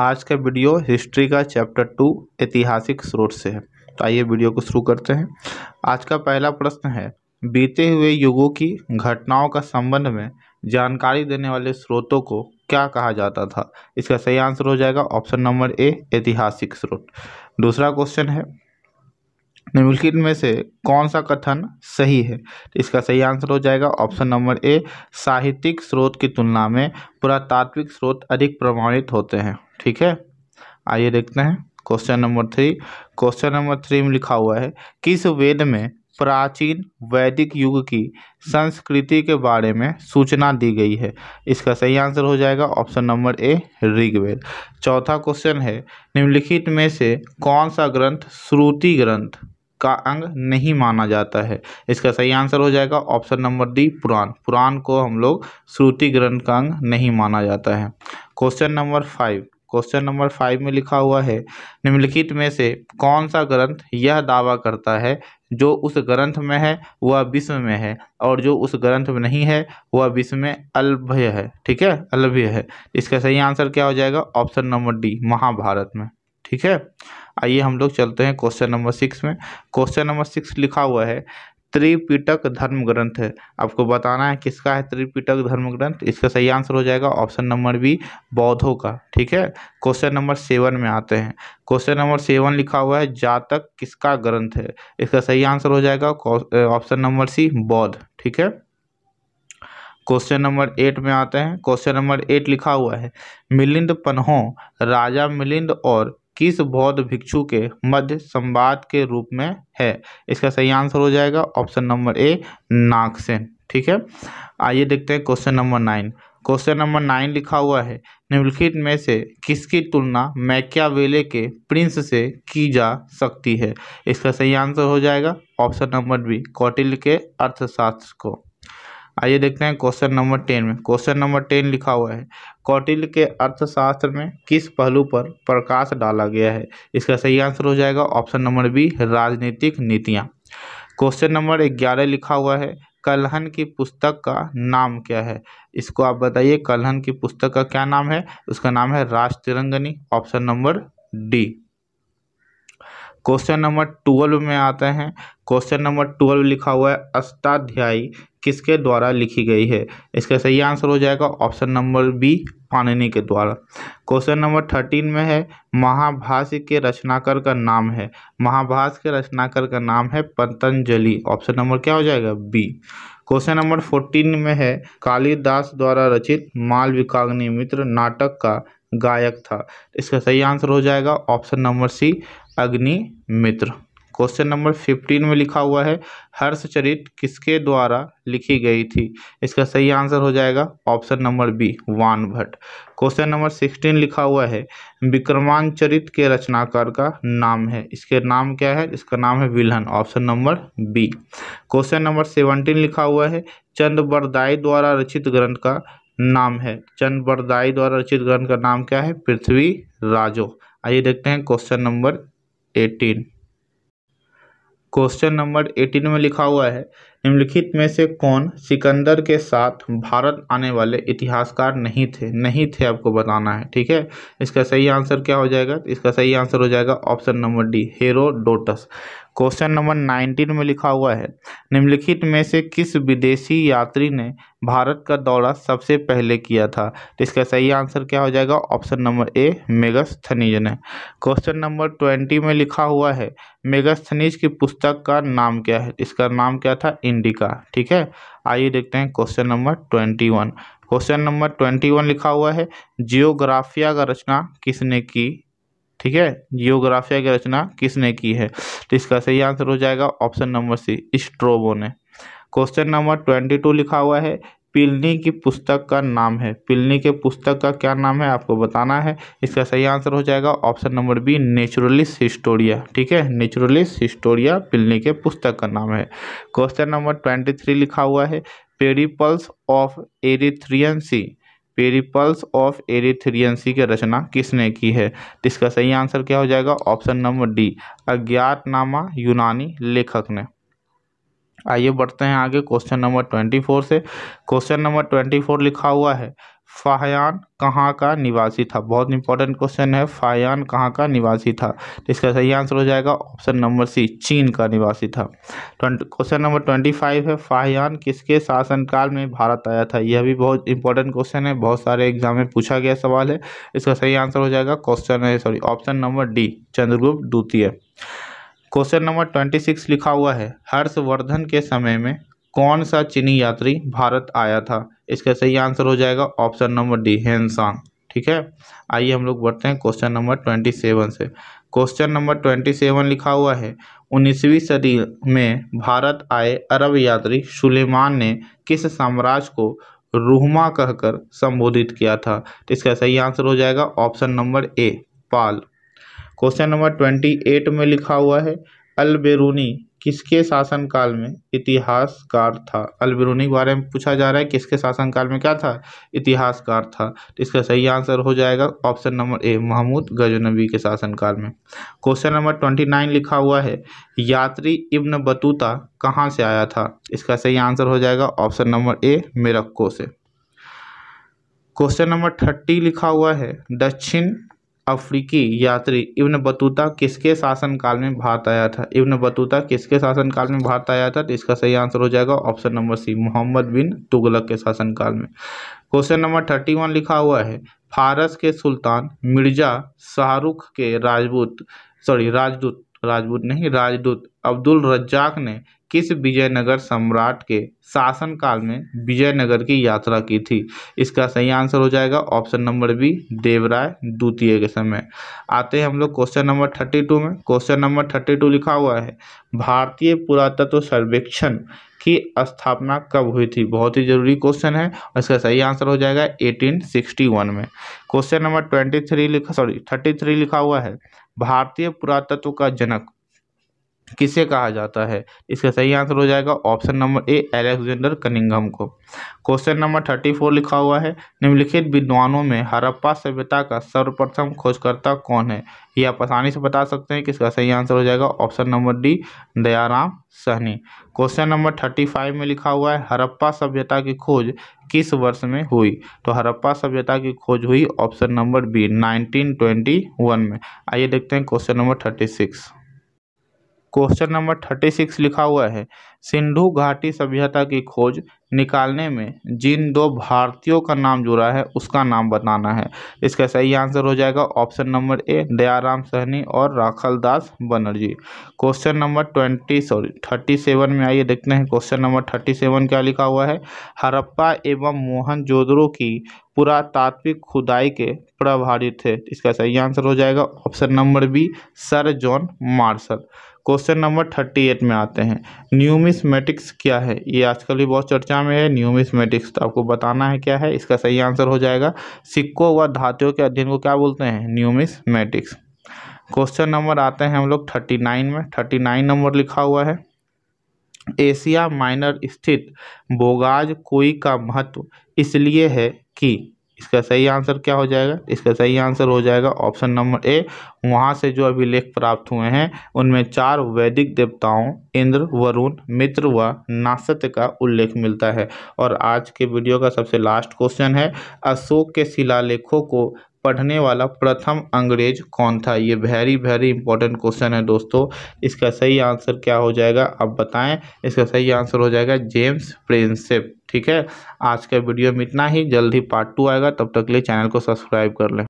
आज का video history का चैप्टर टू ऐतिहासिक स्रोत से है तो आइए वीडियो को शुरू करते हैं आज का पहला प्रश्न है बीते हुए युगों की घटनाओं का संबंध में जानकारी देने वाले स्रोतों को क्या कहा जाता था इसका सही आंसर हो जाएगा ऑप्शन नंबर ए ऐतिहासिक स्रोत दूसरा क्वेश्चन है निम्नलिखित में से कौन सा कथन सही है तो इसका सही आंसर हो जाएगा ऑप्शन नंबर ए साहित्यिक स्रोत की तुलना में पुरातात्विक स्रोत अधिक प्रमाणित होते हैं ठीक है आइए देखते हैं question number three question number three में लिखा हुआ है किस वेद में प्राचीन वैदिक युग की संस्कृति के बारे में सूचना दी गई है इसका सही आंसर हो जाएगा ऑप्शन नंबर ए ऋग्वेद चौथा क्वेश्चन है निम्नलिखित में से कौन सा ग्रंथ श्रुति ग्रंथ का अंग नहीं माना जाता है इसका सही आंसर हो जाएगा ऑप्शन नंबर डी पुराण पुराण को हम लोग श्रुति ग्रंथ का अंग नहीं माना जाता है question number five question number five में लिखा हुआ है निम्नलिखित में से कौन सा ग्रंथ यह दावा करता है जो उस ग्रंथ में है वह विश्व में है और जो उस ग्रंथ में नहीं है वह विश्व में अलभ्य है ठीक है अलभ्य है इसका सही आंसर क्या हो जाएगा ऑप्शन नंबर डी महाभारत में ठीक है आइए हम लोग चलते हैं क्वेश्चन नंबर सिक्स में क्वेश्चन नंबर सिक्स लिखा हुआ है त्रिपिटक धर्म ग्रंथ आपको बताना है किसका है त्रिपिटक धर्म ग्रंथ इसका सही आंसर हो जाएगा ऑप्शन नंबर बी बौद्धों का ठीक है क्वेश्चन नंबर सेवन में आते हैं क्वेश्चन नंबर सेवन लिखा हुआ है जातक किसका ग्रंथ है इसका सही आंसर हो जाएगा ऑप्शन नंबर सी बौद्ध ठीक है क्वेश्चन नंबर एट में आते हैं क्वेश्चन नंबर एट लिखा हुआ है मिलिंद पन्हों राजा मिलिंद और किस बौद्ध भिक्षु के मध्य संवाद के रूप में है इसका सही आंसर हो जाएगा ऑप्शन नंबर ए नागसेन ठीक है आइए देखते हैं question number nine question number nine लिखा हुआ है निम्नलिखित में से किसकी तुलना मैक्यावेले के प्रिंस से की जा सकती है इसका सही आंसर हो जाएगा ऑप्शन नंबर बी कौटिल्य के अर्थशास्त्र को आइए देखते हैं क्वेश्चन नंबर टेन में क्वेश्चन नंबर टेन लिखा हुआ है कौटिल्य के अर्थशास्त्र में किस पहलू पर प्रकाश डाला गया है इसका सही आंसर हो जाएगा ऑप्शन नंबर बी राजनीतिक नीतियाँ क्वेश्चन नंबर ग्यारह लिखा हुआ है कलहन की पुस्तक का नाम क्या है इसको आप बताइए कलहन की पुस्तक का क्या नाम है उसका नाम है Rajatarangini option number D question number twelve में आते हैं क्वेश्चन नंबर ट्वेल्व लिखा हुआ है अष्टाध्यायी किसके द्वारा लिखी गई है इसका सही आंसर हो जाएगा ऑप्शन नंबर बी पाणिनि के द्वारा क्वेश्चन नंबर थर्टीन में है महाभाष्य के रचनाकार का नाम है महाभाष्य के रचनाकार का नाम है पतंजलि ऑप्शन नंबर क्या हो जाएगा बी क्वेश्चन नंबर फोर्टीन में है कालिदास द्वारा रचित मालविकाग्नि मित्र नाटक का गायक था इसका सही आंसर हो जाएगा ऑप्शन नंबर सी अग्नि मित्र क्वेश्चन नंबर फिफ्टीन में लिखा हुआ है हर्षचरित किसके द्वारा लिखी गई थी इसका सही आंसर हो जाएगा option number B Bana Bhatta question number sixteen लिखा हुआ है विक्रमांचरित के रचनाकार का नाम है इसके नाम क्या है इसका नाम है Bilhana option number B question number seventeen लिखा हुआ है चंद बरदाई द्वारा रचित ग्रंथ का नाम है चंद बरदाई द्वारा रचित ग्रंथ का नाम क्या है पृथ्वी राजो आइए देखते हैं question number eighteen question number eighteen में लिखा हुआ है निम्नलिखित में से कौन सिकंदर के साथ भारत आने वाले इतिहासकार नहीं थे नहीं थे आपको बताना है ठीक है इसका सही आंसर क्या हो जाएगा इसका सही आंसर हो जाएगा option number D Herodotus question number nineteen में लिखा हुआ है निम्नलिखित में से किस विदेशी यात्री ने भारत का दौरा सबसे पहले किया था तो इसका सही आंसर क्या हो जाएगा ऑप्शन नंबर ए मेगास्थनीज ने क्वेश्चन नंबर ट्वेंटी में लिखा हुआ है मेगास्थनीज की पुस्तक का नाम क्या है इसका नाम क्या था इंडिका ठीक है आइए देखते हैं question number twenty one question number twenty one लिखा हुआ है जियोग्राफिया का रचना किसने की ठीक है जियोग्राफिया की रचना किसने की है तो इसका सही आंसर हो जाएगा ऑप्शन नंबर सी स्ट्रोबो ने क्वेश्चन नंबर ट्वेंटी टू लिखा हुआ है पिलनी की पुस्तक का नाम है पिलनी के पुस्तक का क्या नाम है आपको बताना है इसका सही आंसर हो जाएगा option number B Naturalis Historia ठीक है नेचुरलिस हिस्टोरिया पिलनी के पुस्तक का नाम है क्वेश्चन नंबर ट्वेंटी थ्री लिखा हुआ है Periplus of Erythraean Sea of Erythraean Sea की रचना किसने की है तो इसका सही आंसर क्या हो जाएगा ऑप्शन नंबर डी अज्ञातनामा यूनानी लेखक ने आइए बढ़ते हैं आगे क्वेश्चन नंबर ट्वेंटी फोर से क्वेश्चन नंबर ट्वेंटी फोर लिखा हुआ है फाहयान कहाँ का निवासी था बहुत इंपॉर्टेंट क्वेश्चन है फाहयान कहाँ का निवासी था तो इसका सही आंसर हो जाएगा ऑप्शन नंबर सी चीन का निवासी था क्वेश्चन नंबर ट्वेंटी फाइव है फाहयान किसके शासनकाल में भारत आया था यह भी बहुत इंपॉर्टेंट क्वेश्चन है बहुत सारे एग्जाम में पूछा गया सवाल है इसका सही आंसर हो जाएगा क्वेश्चन है sorry option number D Chandragupta द्वितीय क्वेश्चन नंबर ट्वेंटी सिक्स लिखा हुआ है हर्षवर्धन के समय में कौन सा चीनी यात्री भारत आया था इसका सही आंसर हो जाएगा ऑप्शन नंबर डी हेनसांग ठीक है आइए हम लोग बढ़ते हैं क्वेश्चन नंबर ट्वेंटी सेवन से क्वेश्चन नंबर ट्वेंटी सेवन लिखा हुआ है उन्नीसवीं सदी में भारत आए अरब यात्री सुलेमान ने किस साम्राज्य को रूहमा कहकर संबोधित किया था तो इसका सही आंसर हो जाएगा option number A Pal question number twenty eight में लिखा हुआ है अलबेरूनी किसके शासनकाल में इतिहासकार था अलबेरूनी के बारे में पूछा जा रहा है किसके शासनकाल में क्या था इतिहासकार था तो इसका सही आंसर हो जाएगा option number A Mahmud Ghaznavi के शासनकाल में क्वेश्चन नंबर ट्वेंटी नाइन लिखा हुआ है यात्री इब्न बतूता कहाँ से आया था इसका सही आंसर हो जाएगा ऑप्शन नंबर ए मेरक्को से क्वेश्चन नंबर थर्टी लिखा हुआ है दक्षिण अफ्रीकी यात्री इब्न बतूता किसके शासनकाल में भारत आया था इब्न बतूता किसके शासनकाल में भारत आया था तो इसका सही आंसर हो जाएगा option number C Mohammad bin Tughlaq के शासनकाल में क्वेश्चन नंबर थर्टी वन लिखा हुआ है फारस के सुल्तान मिर्जा शाहरुख के राजपूत सॉरी राजदूत राजपूत नहीं राजदूत अब्दुल रज्जाक ने किस विजयनगर सम्राट के शासनकाल में विजयनगर की यात्रा की थी इसका सही आंसर हो जाएगा ऑप्शन नंबर बी देवराय द्वितीय के समय आते हैं हम लोग क्वेश्चन नंबर थर्टी टू में क्वेश्चन नंबर थर्टी टू लिखा हुआ है भारतीय पुरातत्व सर्वेक्षण की स्थापना कब हुई थी बहुत ही जरूरी क्वेश्चन है और इसका सही आंसर हो जाएगा 1861 में क्वेश्चन नंबर 23 लिखा सॉरी 33 लिखा हुआ है भारतीय पुरातत्व का जनक किसे कहा जाता है इसका सही आंसर हो जाएगा option number A Alexander Cunningham को क्वेश्चन नंबर थर्टी फोर लिखा हुआ है निम्नलिखित विद्वानों में हरप्पा सभ्यता का सर्वप्रथम खोजकर्ता कौन है ये आप आसानी से बता सकते हैं कि इसका सही आंसर हो जाएगा option number D Dayaram Sahni question number thirty five में लिखा हुआ है हरप्पा सभ्यता की खोज किस वर्ष में हुई तो हरप्पा सभ्यता की खोज हुई option number B nineteen twenty one में आइए देखते हैं question number thirty six question number thirty six लिखा हुआ है सिंधु घाटी सभ्यता की खोज निकालने में जिन दो भारतीयों का नाम जुड़ा है उसका नाम बताना है इसका सही आंसर हो जाएगा option number A Dayaram Sahni और Rakhal Das Banerji question number twenty sorry thirty seven में आइए देखते हैं क्वेश्चन नंबर थर्टी सेवन क्या लिखा हुआ है हरप्पा एवं मोहन जोदड़ो की पुरातात्विक खुदाई के प्रभारी थे इसका सही आंसर हो जाएगा option number B sir John Marshall question number thirty eight में आते हैं न्यूमिसमेटिक्स क्या है ये आजकल भी बहुत चर्चा में है न्यूमिसमेटिक्स तो आपको बताना है क्या है इसका सही आंसर हो जाएगा सिक्कों व धातुओं के अध्ययन को क्या बोलते हैं न्यूमिसमेटिक्स क्वेश्चन नंबर आते हैं हम लोग थर्टी नाइन में थर्टी नाइन नंबर लिखा हुआ है एशिया माइनर स्थित बोगाज कोई का महत्व इसलिए है कि इसका सही आंसर क्या हो जाएगा इसका सही आंसर हो जाएगा ऑप्शन नंबर ए वहाँ से जो अभिलेख प्राप्त हुए हैं उनमें चार वैदिक देवताओं इंद्र वरुण मित्र व नासत्य का उल्लेख मिलता है और आज के वीडियो का सबसे लास्ट क्वेश्चन है अशोक के शिलालेखों को पढ़ने वाला प्रथम अंग्रेज कौन था ये वेरी वेरी इंपॉर्टेंट क्वेश्चन है दोस्तों इसका सही आंसर क्या हो जाएगा आप बताएं इसका सही आंसर हो जाएगा जेम्स प्रिंसेप ठीक है आज का वीडियो में इतना ही जल्द ही पार्ट टू आएगा तब तक के लिए चैनल को सब्सक्राइब कर लें